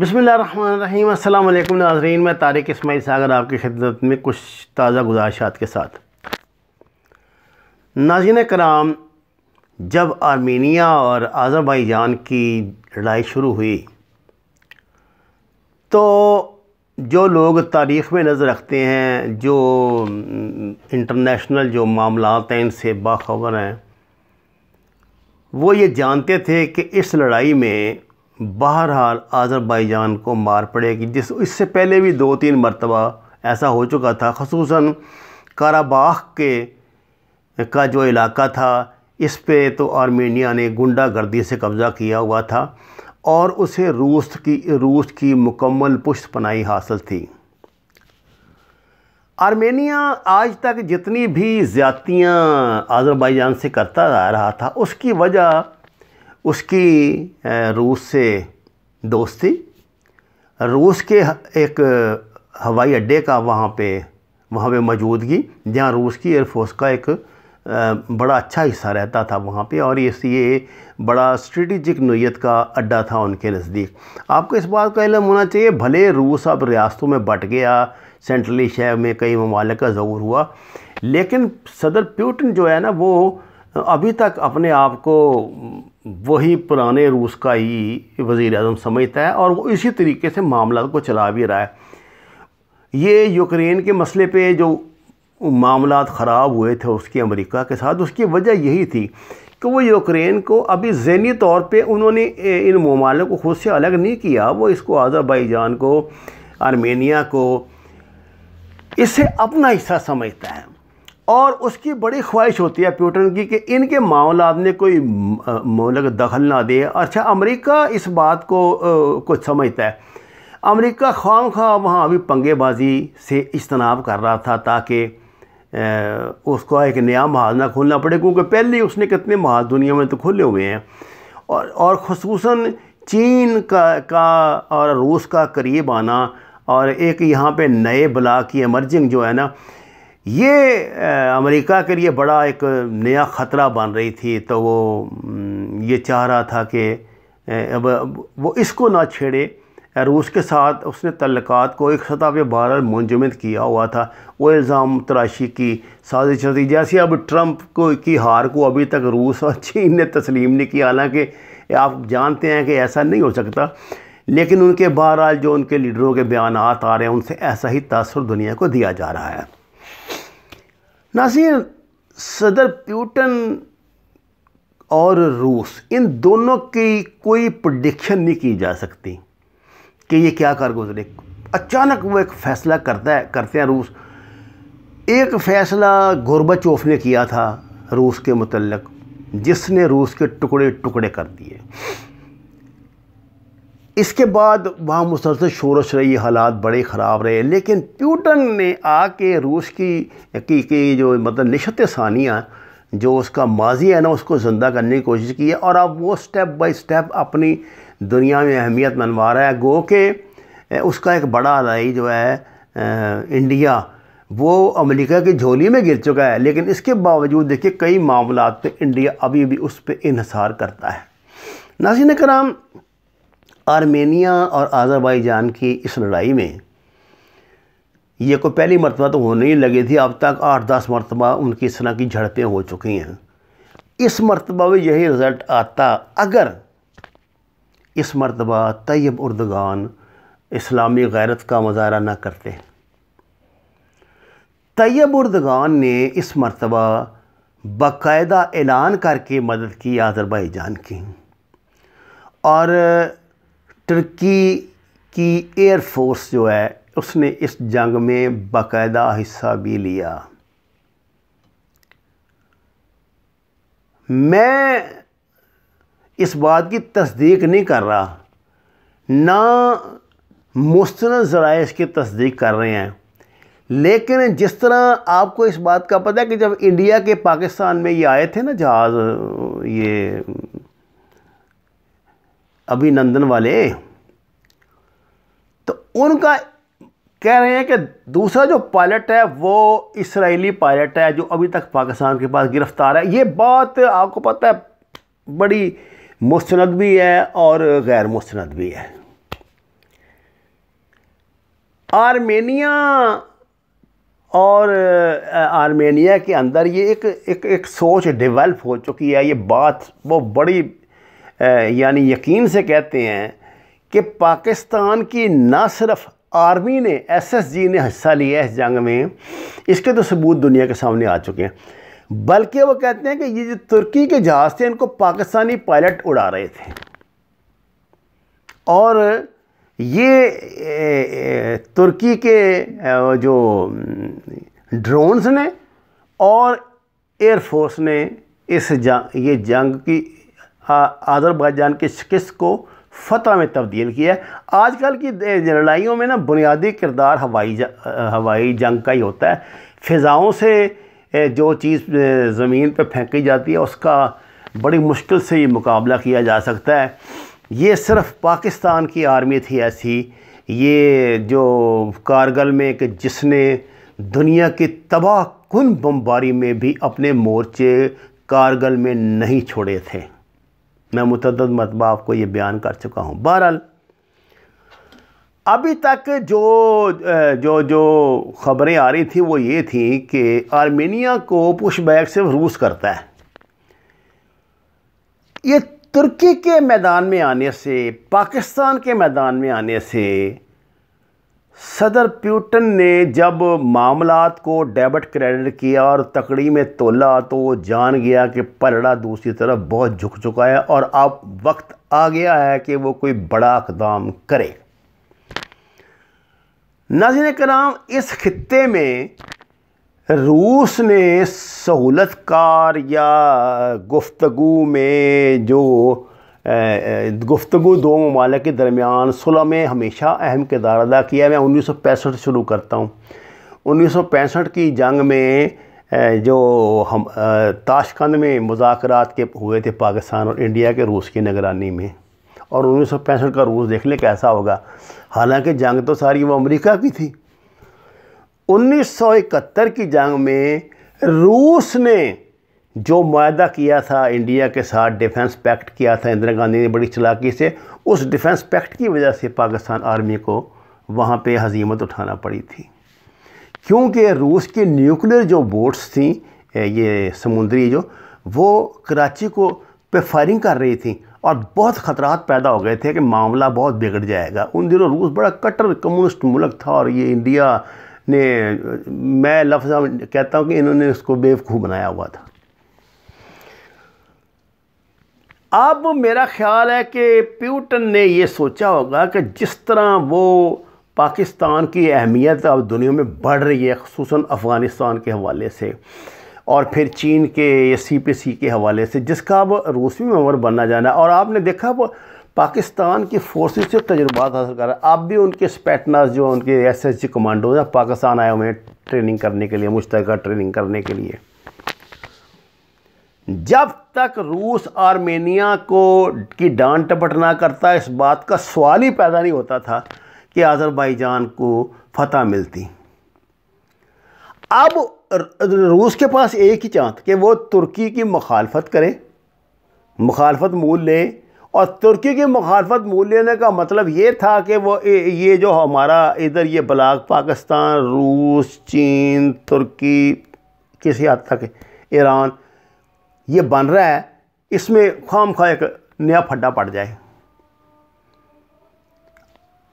बसमीम अल्लाम नाजरीन मैं तारिक इसमाइल सागर आपकी खिदमत में कुछ ताज़ा गुजारिशात के साथ नाजिन कराम जब आर्मीनिया और आज़रबाईजान की लड़ाई शुरू हुई तो जो लोग तारीख़ में नज़र रखते हैं जो इंटरनेशनल जो मामलात हैं इनसे बाखबर हैं वो ये जानते थे कि इस लड़ाई में बहरहाल आज़रबाईजान को मार पड़ेगी जिस इससे पहले भी दो तीन मरतबा ऐसा हो चुका था खसूस काराबाख के का जो इलाका था इस पे तो आर्मेनिया ने गुंडा गर्दी से कब्ज़ा किया हुआ था और उसे रूस की रूस की मुकम्मल पुश्त पनाही हासिल थी आर्मेनिया आज तक जितनी भी ज़्यादतियाँ आज़रबाईजान से करता आ रहा था उसकी वजह उसकी रूस से दोस्ती रूस के एक हवाई अड्डे का वहाँ पे वहाँ पे मौजूदगी जहाँ रूस की एयरफोर्स का एक बड़ा अच्छा हिस्सा रहता था वहाँ पे और ये ये बड़ा स्ट्रेटिजिक नोयत का अड्डा था उनके नज़दीक आपको इस बात का इलम होना चाहिए भले रूस अब रियासतों में बट गया सेंट्रली शहर में कई ममालिक का ज़रूर हुआ लेकिन सदर प्यूटन जो है ना वो अभी तक अपने आप को वही पुराने रूस का ही वज़ी अजम समझता है और वो इसी तरीके से मामला को चला भी रहा है ये यूक्रेन के मसले पे जो मामला ख़राब हुए थे उसके अमेरिका के साथ उसकी वजह यही थी कि वो यूक्रेन को अभी जहनी तौर पे उन्होंने इन ममालों को खुद से अलग नहीं किया वो इसको जान को आर्मेनिया को इससे अपना हिस्सा समझता है और उसकी बड़ी ख्वाहिश होती है प्यूटन की कि इनके मामला ने कोई मुल्क दखल ना दे अच्छा अमेरिका इस बात को कुछ समझता है अमेरिका खाम खा वहाँ अभी पंगेबाजी से इजतनाब कर रहा था ताकि उसको एक नया महाज ना खोलना पड़े क्योंकि पहले ही उसने कितने महाज दुनिया में तो खोले हुए हैं और और खसूस चीन का का और रूस का करीब आना और एक यहाँ पे नए ब्लाक की एमर्जिंग जो है ना ये अमेरिका के लिए बड़ा एक नया ख़तरा बन रही थी तो वो ये चाह रहा था कि अब वो इसको ना छेड़े रूस के साथ उसने तल्लक़ात को एक सतह पर बारह मुंजमद किया हुआ था वो इल्ज़ाम तराशी की साजिश थी जैसे अब ट्रंप को की हार को अभी तक रूस और चीन ने तस्लीम नहीं किया हालांकि आप जानते हैं कि ऐसा नहीं हो सकता लेकिन उनके बहरहाल जो उनके लीडरों के बयान आ रहे हैं उनसे ऐसा ही तसर दुनिया को दिया जा रहा है नासिर सदर प्यूटन और रूस इन दोनों की कोई प्रडिक्शन नहीं की जा सकती कि ये क्या कर गुजरे अचानक वो एक फ़ैसला करता है करते हैं रूस एक फ़ैसला गोरबाचोफ ने किया था रूस के मतलब जिसने रूस के टुकड़े टुकड़े कर दिए इसके बाद वहाँ मुसलसल शोरश रही हालात बड़े ख़राब रहे लेकिन प्यूटन ने आके रूस की की, की जो मतलब नशत सानिया जो उसका माजी है ना उसको ज़िंदा करने की कोशिश की है और अब वो स्टेप बाय स्टेप अपनी दुनिया में अहमियत मनवा रहा है गो के उसका एक बड़ा राई जो है इंडिया वो अमेरिका की झोली में गिर चुका है लेकिन इसके बावजूद देखिए कई मामला पे इंडिया अभी भी उस पर इहसार करता है नाजिन कराम आर्मेनिया और आज़रबाईजान की इस लड़ाई में ये कोई पहली मरतबा तो होने ही लगी थी अब तक आठ दस मरतबा उनकी इस तरह की झड़पें हो चुकी हैं इस मरतबा में यही रिज़ल्ट आता अगर इस मरतबा तैयब उर्दगान इस्लामी गैरत का मुजाहरा ना करते तैयब उर्दगान ने इस मरतबा बाकायदा ऐलान करके मदद की आज़रबाईजान की और तुर्की की एयरफोर्स जो है उसने इस जंग में बाकायदा हिस्सा भी लिया मैं इस बात की तस्दीक नहीं कर रहा ना मुस्तन ज़राए इसकी तस्दीक कर रहे हैं लेकिन जिस तरह आपको इस बात का पता है कि जब इंडिया के पाकिस्तान में ये आए थे ना जहाज़ ये अभिनंदन वाले तो उनका कह रहे हैं कि दूसरा जो पायलट है वो इसराइली पायलट है जो अभी तक पाकिस्तान के पास गिरफ्तार है ये बात आपको पता है बड़ी मुस्ंद भी है और गैर मुस्ंद भी है आर्मेनिया और आर्मेनिया के अंदर ये एक एक एक सोच डेवलप हो चुकी है ये बात वो बड़ी यानी यकीन से कहते हैं कि पाकिस्तान की ना सिर्फ आर्मी ने एसएसजी ने हिस्सा लिया है इस जंग में इसके तो सबूत दुनिया के सामने आ चुके हैं बल्कि वो कहते हैं कि ये जो तुर्की के जहाज़ थे इनको पाकिस्तानी पायलट उड़ा रहे थे और ये तुर्की के जो ड्रोन्स ने और एयरफोर्स ने इस जंग ये जंग की आज़रबाईजान की शिक्ष को फतह में तब्दील किया है आजकल की लड़ाइयों में ना बुनियादी किरदार हवाई हवाई जंग का ही होता है फ़िज़ाओं से जो चीज़ ज़मीन पर फेंकी जाती है उसका बड़ी मुश्किल से ये मुकाबला किया जा सकता है ये सिर्फ़ पाकिस्तान की आर्मी थी ऐसी ये जो कारगल में कि जिसने दुनिया की तबाह कन बमबारी में भी अपने मोर्चे कारगल में नहीं छोड़े थे मैं मुतद मरतबा आपको ये बयान कर चुका हूँ बहरहाल अभी तक जो जो जो खबरें आ रही थी वो ये थी कि आर्मेनिया को पुशबैक से रूस करता है ये तुर्की के मैदान में आने से पाकिस्तान के मैदान में आने से सदर प्यूटन ने जब मामला को डेबिट क्रेडिट किया और तकड़ी में तोला तो वो जान गया कि पलड़ा दूसरी तरफ बहुत झुक चुका है और अब वक्त आ गया है कि वो कोई बड़ा इकदाम करे नजर कराम इस खत्े में रूस ने सहूलतकार या गुफ्तगु में जो गुफ्तु दो ममालिक के दरमियान सुलह में हमेशा अहम किरदार अदा किया मैं उन्नीस सौ पैंसठ से शुरू करता हूँ उन्नीस सौ पैंसठ की जंग में जो हम ताशकंद में मुजाकरात के हुए थे पाकिस्तान और इंडिया के रूस की निगरानी में और उन्नीस सौ पैंसठ का रूस देख लें कैसा होगा हालांकि जंग तो सारी वो अमरीका की थी उन्नीस सौ इकहत्तर की जंग में रूस ने जो माहा किया था इंडिया के साथ डिफेंस पैक्ट किया था इंदिरा गांधी ने बड़ी चलाकी से उस डिफेंस पैक्ट की वजह से पाकिस्तान आर्मी को वहाँ पे हजीमत उठाना पड़ी थी क्योंकि रूस के न्यूक्लियर जो बोट्स थी ये समुद्री जो वो कराची को पे फायरिंग कर रही थी और बहुत ख़तरात पैदा हो गए थे कि मामला बहुत बिगड़ जाएगा उन दिनों रूस बड़ा कट्टर कम्युनिस्ट मुल्क था और ये इंडिया ने मैं लफ्ज़ कहता हूँ कि इन्होंने उसको बेवकूफ़ बनाया हुआ था अब मेरा ख्याल है कि प्यूटन ने ये सोचा होगा कि जिस तरह वो पाकिस्तान की अहमियत अब दुनिया में बढ़ रही है खूस अफ़गानिस्तान के हवाले से और फिर चीन के या सी पी सी के हवाले से जिसका अब रूसी मेम्बर बनना जाना और आपने देखा वो पाकिस्तान की फोर्सेस से तजुर्बात हासिल कर रहा है आप भी उनके स्पेटनर्स जो उनके S S G commando commandos Pakistan आए हुए हैं ट्रेनिंग करने के लिए मुश्तर ट्रेनिंग करने के लिए जब तक रूस आर्मेनिया को की डांट टपट ना करता इस बात का सवाल ही पैदा नहीं होता था कि आज़रबाईजान को फतह मिलती अब रूस के पास एक ही चांस कि वो तुर्की की मुखालफत करें मुखालफत मूल लें और तुर्की की मुखालफत मूल लेने का मतलब ये था कि वो ये जो हमारा इधर ये ब्लाक पाकिस्तान रूस चीन तुर्की किसी हद तक ईरान ये बन रहा है इसमें खाम खा एक नया फड्डा पड़ जाए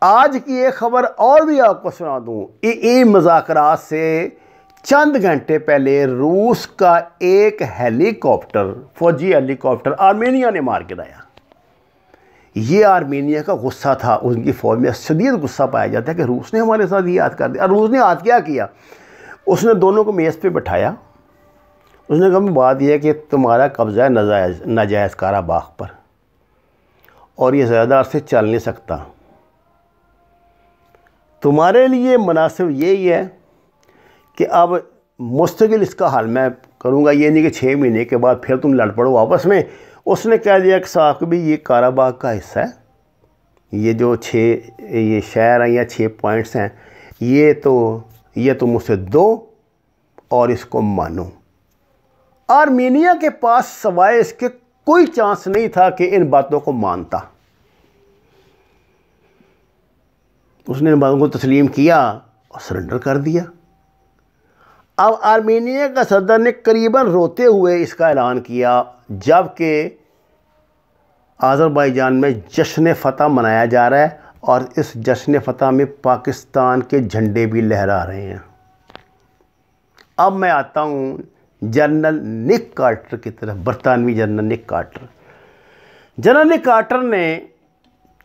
आज की एक खबर और भी आपको सुना दूं ए मजाकरात से चंद घंटे पहले रूस का एक हेलीकॉप्टर फौजी हेलीकॉप्टर आर्मेनिया ने मार गिराया ये आर्मेनिया का गुस्सा था उनकी फौज में शदीद गुस्सा पाया जाता है कि रूस ने हमारे साथ ये याद कर दिया रूस ने याद क्या किया उसने दोनों को मेज़ पे बैठाया उसने कहा बात यह है कि तुम्हारा कब्ज़ा है नजायज़ नाजायज़ कारा बाग पर और ये ज़्यादा अरसे चल नहीं सकता तुम्हारे लिए मुनासिब यही है कि अब मुस्तकिल इसका हल मैं करूँगा ये नहीं कि छः महीने के बाद फिर तुम लड़ पड़ो आपस में उसने कह दिया कि साहब भी ये काराबाग का हिस्सा है ये जो छः ये शहर हैं या छः पॉइंट्स हैं ये तो ये तुम उसे दो और इसको मानो आर्मेनिया के पास सवाए इसके कोई चांस नहीं था कि इन बातों को मानता उसने इन बातों को तस्लीम किया और सरेंडर कर दिया अब आर्मेनिया का सदर ने करीबन रोते हुए इसका ऐलान किया जबकि आज़रबाईजान में जश्न फतह मनाया जा रहा है और इस जश्न फतह में पाकिस्तान के झंडे भी लहरा रहे हैं अब मैं आता हूँ जनरल निक कार्टर की तरफ बरतानवी general Nick Carter general Nick Carter ने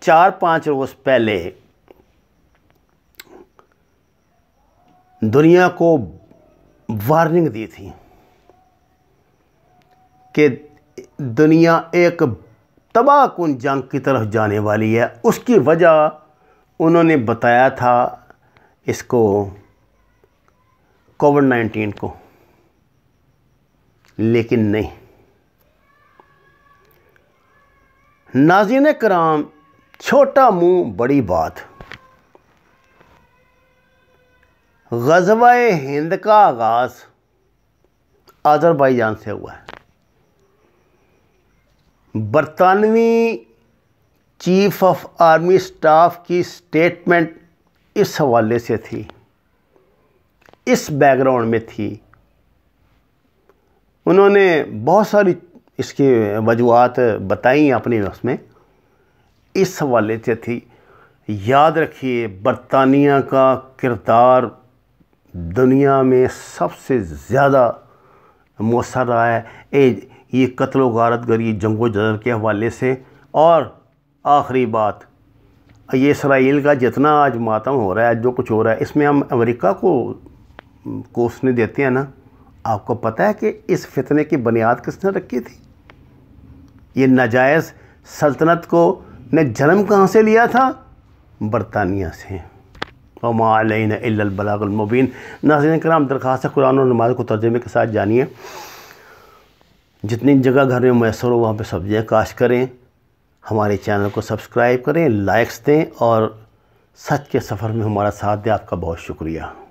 चार पाँच रोज़ पहले दुनिया को वार्निंग दी थी कि दुनिया एक तबाहकुन जंग की तरफ जाने वाली है उसकी वजह उन्होंने बताया था इसको कोविड नाइन्टीन को लेकिन नहीं नाजिन कराम छोटा मुंह बड़ी बात गजब हिंद का आगाज़ आज़रबाईजान से हुआ है बरतानवी चीफ ऑफ आर्मी स्टाफ की स्टेटमेंट इस हवाले से थी इस बैकग्राउंड में थी उन्होंने बहुत सारी इसकी वजूहत बताई अपने उसमें इस हवाले से थी याद रखिए बरतानिया का किरदार दुनिया में सबसे ज़्यादा मौसर रहा है ए, ये कत्ल वारत गरी जंगो जदर के हवाले से और आखिरी बात ये इसराइल का जितना आज मातम हो रहा है जो कुछ हो रहा है इसमें हम अमेरिका को कोसने देते हैं ना आपको पता है कि इस फितने की बुनियाद किसने रखी थी ये नाजायज़ सल्तनत को ने जन्म कहाँ से लिया था बरतानिया से मालिन अलबलामबीन नाजिन कराम दरख्वास्त कुरान और नमाज को तर्जमे के साथ जानिए जितनी जगह घर में मैसर हो वहाँ पर सब्जियाँ काश करें हमारे चैनल को सब्सक्राइब करें लाइक्स दें और सच के सफ़र में हमारा साथ दें आपका बहुत शुक्रिया